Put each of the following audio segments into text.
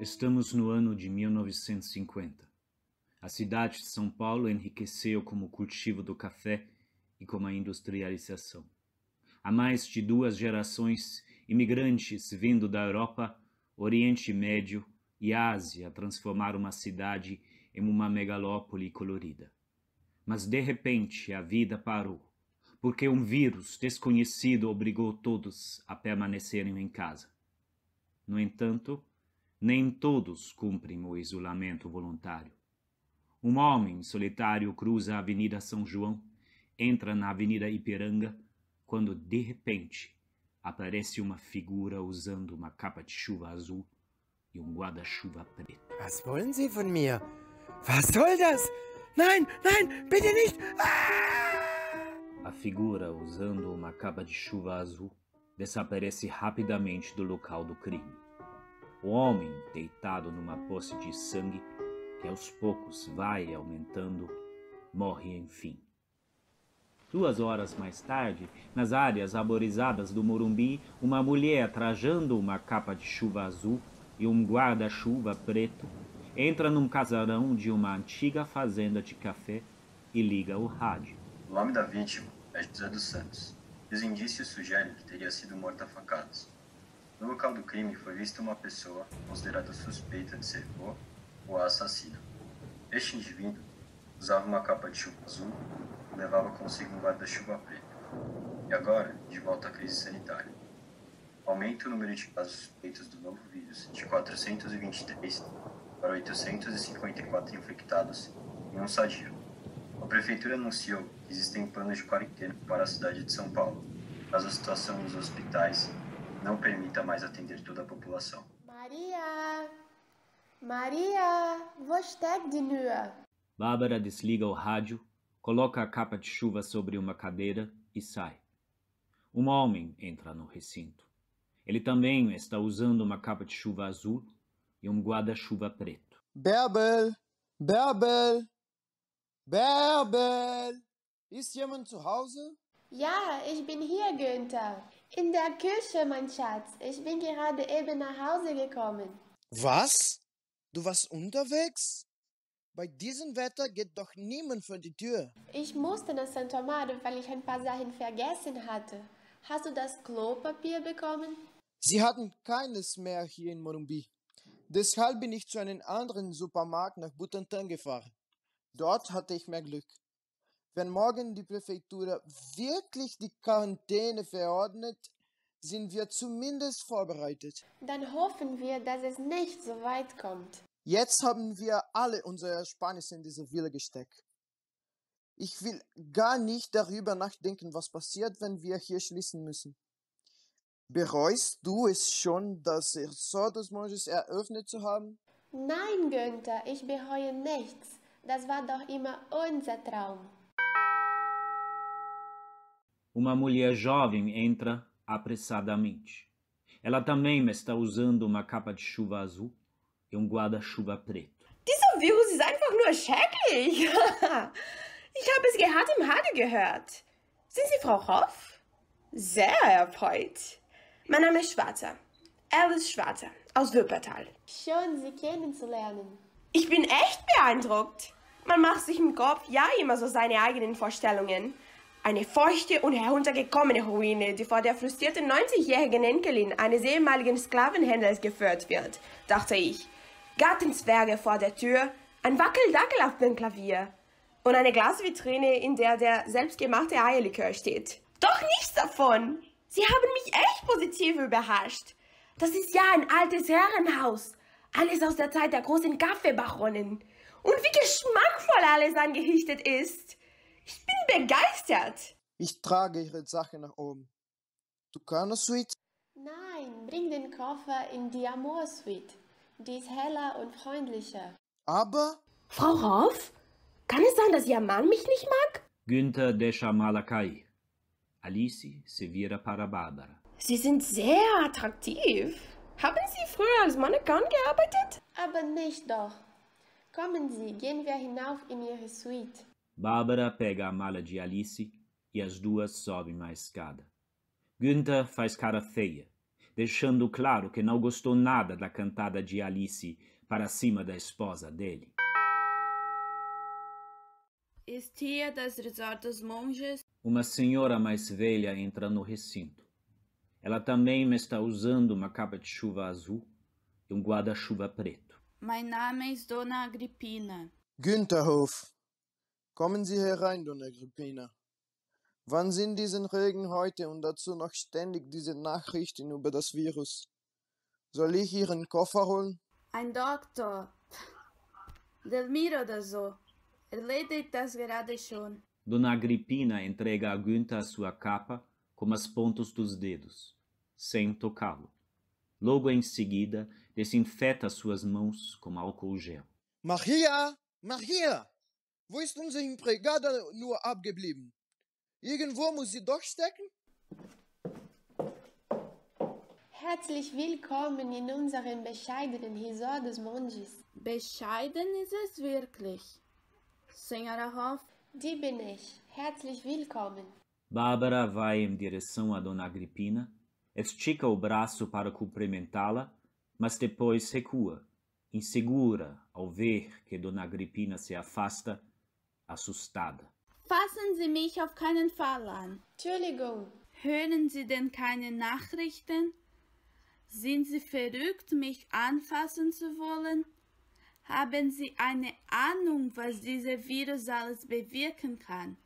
Estamos no ano de 1950. A cidade de São Paulo enriqueceu com o cultivo do café e com a industrialização. Há mais de duas gerações, imigrantes vindo da Europa, Oriente Médio e Ásia transformaram uma cidade em uma megalópole colorida. Mas de repente a vida parou, porque um vírus desconhecido obrigou todos a permanecerem em casa. No entanto, nem todos cumprem o isolamento voluntário. Um homem solitário cruza a Avenida São João, entra na Avenida Ipiranga, quando de repente aparece uma figura usando uma capa de chuva azul e um guarda-chuva preto. Was wollen Sie von mir? Was soll das? Nein, nein, bitte nicht! Ah! A figura usando uma capa de chuva azul desaparece rapidamente do local do crime. O homem deitado numa poça de sangue que aos poucos vai aumentando, morre enfim. Duas horas mais tarde, nas áreas arborizadas do Morumbi, uma mulher trajando uma capa de chuva azul e um guarda-chuva preto entra num casarão de uma antiga fazenda de café e liga o rádio. O nome da vítima é José dos Santos. Os indícios sugerem que teria sido morta a facadas. No local do crime foi vista uma pessoa considerada suspeita de ser o ou a Este indivíduo usava uma capa de chuva azul e levava consigo um guarda-chuva preto. E agora, de volta à crise sanitária. Aumenta o número de casos suspeitos do novo vírus de 423 para 854 infectados em um sadio. A prefeitura anunciou que existem planos de quarentena para a cidade de São Paulo, caso a situação nos hospitais não permita mais atender toda a população. Maria! Maria! Vosteg é de nua! Bárbara desliga o rádio, coloca a capa de chuva sobre uma cadeira e sai. Um homem entra no recinto. Ele também está usando uma capa de chuva azul e um guarda-chuva preto. Bärbel! Bärbel! Bärbel! Ist jemand zu Hause? Ja, ich bin hier, Günther. In der Küche, mein Schatz. Ich bin gerade eben nach Hause gekommen. Was? Du warst unterwegs? Bei diesem Wetter geht doch niemand vor die Tür. Ich musste nach San Tomado, weil ich ein paar Sachen vergessen hatte. Hast du das Klopapier bekommen? Sie hatten keines mehr hier in Morumbi. Deshalb bin ich zu einem anderen Supermarkt nach Butantan gefahren. Dort hatte ich mehr Glück. Wenn morgen die Präfektur wirklich die Quarantäne verordnet, sind wir zumindest vorbereitet. Dann hoffen wir, dass es nicht so weit kommt. Jetzt haben wir alle unsere Ersparnisse in diese Villa gesteckt. Ich will gar nicht darüber nachdenken, was passiert, wenn wir hier schließen müssen. Bereust du es schon, das Ressort des Monges eröffnet zu haben? Nein, Günther, ich bereue nichts. Das war doch immer unser Traum uma mulher jovem entra apressadamente. Ela também está usando uma capa de chuva azul e um guarda-chuva preto. Dieser Virus ist einfach nur schrecklich. ich habe es gerade im Radio gehört. Sind Sie Frau Hoff? Sehr erfreut. Mein Name ist Schwarzer. Alice Schwarzer aus Wuppertal. Schön, Sie kennenzulernen. Ich bin echt beeindruckt. Man macht sich im Kopf ja immer so seine eigenen Vorstellungen. Eine feuchte und heruntergekommene Ruine, die vor der frustrierten 90-jährigen Enkelin eines ehemaligen Sklavenhändlers geführt wird, dachte ich. Gartenzwerge vor der Tür, ein Wackeldackel auf dem Klavier und eine Glasvitrine, in der der selbstgemachte Eierlikör steht. Doch nichts davon! Sie haben mich echt positiv überrascht. Das ist ja ein altes Herrenhaus. Alles aus der Zeit der großen Kaffeebaronnen. Und wie geschmackvoll alles angehichtet ist. Ich bin begeistert. Ich trage Ihre Sache nach oben. Du Tucano Suite? Nein, bring den Koffer in die Amor Suite. Die ist heller und freundlicher. Aber? Frau Hoff, kann es sein, dass Ihr Mann mich nicht mag? Günther Desha Malakai. Alice Severa para Barbara. Sie sind sehr attraktiv. Haben Sie früher als Mannequin gearbeitet? Aber nicht doch. Kommen Sie, gehen wir hinauf in Ihre Suite. Bárbara pega a mala de Alice e as duas sobem a escada. Günther faz cara feia, deixando claro que não gostou nada da cantada de Alice para cima da esposa dele. Estia das Resortas Monges. Uma senhora mais velha entra no recinto. Ela também está usando uma capa de chuva azul e um guarda-chuva preto. My name is Dona Agripina. Güntherhof, Kommen Sie herein, Don Agrippina! Wann sind diesen Regen heute und dazu noch ständig diese Nachrichten über das Virus? Soll ich Ihren Koffer holen? Ein Doktor. Delmiro oder so. Erledigt das gerade schon. Dona Agripina entrega a Günther a sua capa como as pontas dos dedos, sem tocá-lo. Logo em seguida, desinfeta suas mãos com álcool gel. Maria! Maria! Wo ist unser Impregada nur abgeblieben? Irgendwo muss sie doch stecken? Herzlich willkommen in unserem bescheidenen Resort dos Mondes. Bescheiden ist es wirklich. Senhora Hoff. Die bin ich. Herzlich willkommen. Bárbara vai em direção a Dona Agripina, estica o braço para cumprimentá-la, mas depois recua, insegura ao ver que Dona Agripina se afasta assustada. Fassen Sie mich auf keinen Fall an. Entschuldigung. Hören Sie denn keine Nachrichten? Sind Sie verrückt, mich anfassen zu wollen? Haben Sie eine Ahnung, was dieser Virus alles bewirken kann?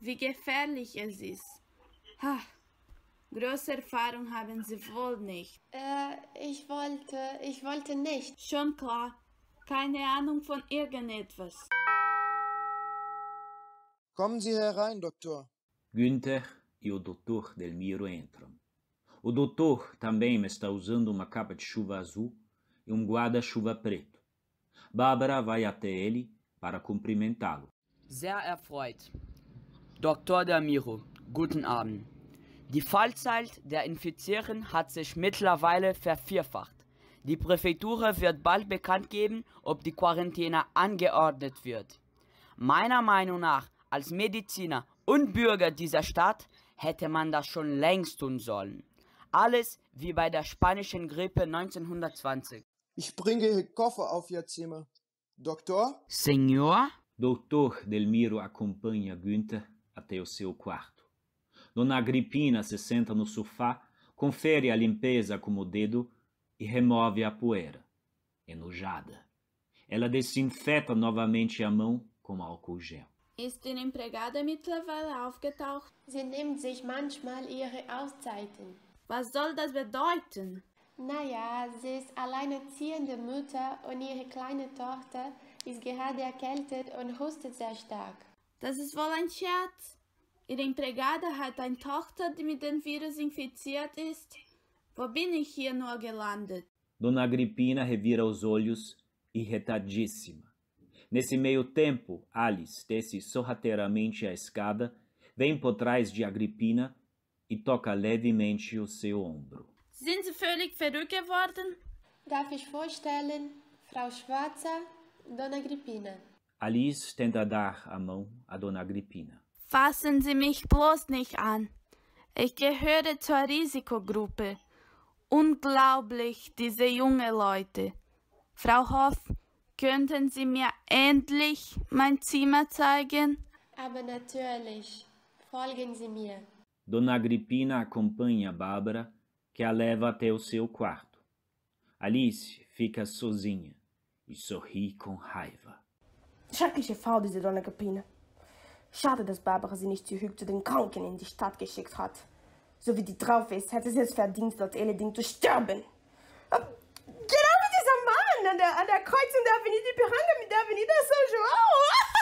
Wie gefährlich es ist? Ha, große Erfahrung haben Sie wohl nicht. Äh, ich wollte, ich wollte nicht. Schon klar, keine Ahnung von irgendetwas. Kommen Sie herein, Doktor. Günther e o Dr. Delmiro entram. O doutor também está usando uma capa de chuva azul e um guarda-chuva preto. Bárbara vai até ele para cumprimentá-lo. Sehr erfreut. Doktor Delmiro, guten Abend. Die Fallzeit der Infizierten hat sich mittlerweile vervierfacht. Die Präfektur wird bald bekannt geben, ob die Quarantäne angeordnet wird. Meiner Meinung nach Als Mediziner und Bürger dieser Stadt hätte man das schon längst tun sollen. Alles wie bei der spanischen Grippe 1920. Ich bringe Koffer auf Ihr Zimmer. Doktor? Senhor? Doutor Delmiro acompanha Günther até o seu quarto. Dona Gripina se senta no sofá, confere a limpeza com o dedo e remove a poeira. Enojada, ela desinfeta novamente a mão com álcool gel. Ist den Impregade mittlerweile aufgetaucht? Sie nimmt sich manchmal ihre Auszeiten. Was soll das bedeuten? Naja, sie ist alleinerziehende Mutter und ihre kleine Tochter ist gerade erkältet und hustet sehr stark. Das ist wohl ein Scherz. Ihre Impregade hat eine Tochter, die mit dem Virus infiziert ist. Wo bin ich hier nur gelandet? Dona Agripina revira os olhos, irretadíssima. Nesse meio tempo, Alice desce sorrateiramente a escada, vem por trás de Agripina e toca levemente o seu ombro. Sind Sie völlig verrückt geworden? Darf ich vorstellen, Frau Schwarzer, Dona Agripina. Alice tenta dar a mão a Dona Agripina. Fassen Sie mich bloß nicht an. Ich gehöre zur Risikogruppe. Unglaublich, diese junge Leute. Frau Hoff, Könnten Sie mir endlich mein Zimmer zeigen? Aber natürlich. Folgen Sie mir. Dona Agripina acompanha Bárbara, que a leva até o seu quarto. Alice fica sozinha e sorri com raiva. Schreckliche Frau, diese Dona Agripina. Schade, dass Barbara sie nicht zurück zu den Kranken in die Stadt geschickt hat. So wie die drauf ist, hätte sie es verdient, das Elending zu sterben an der Kreuzung der Avenida Piranga mit der Avenida São João.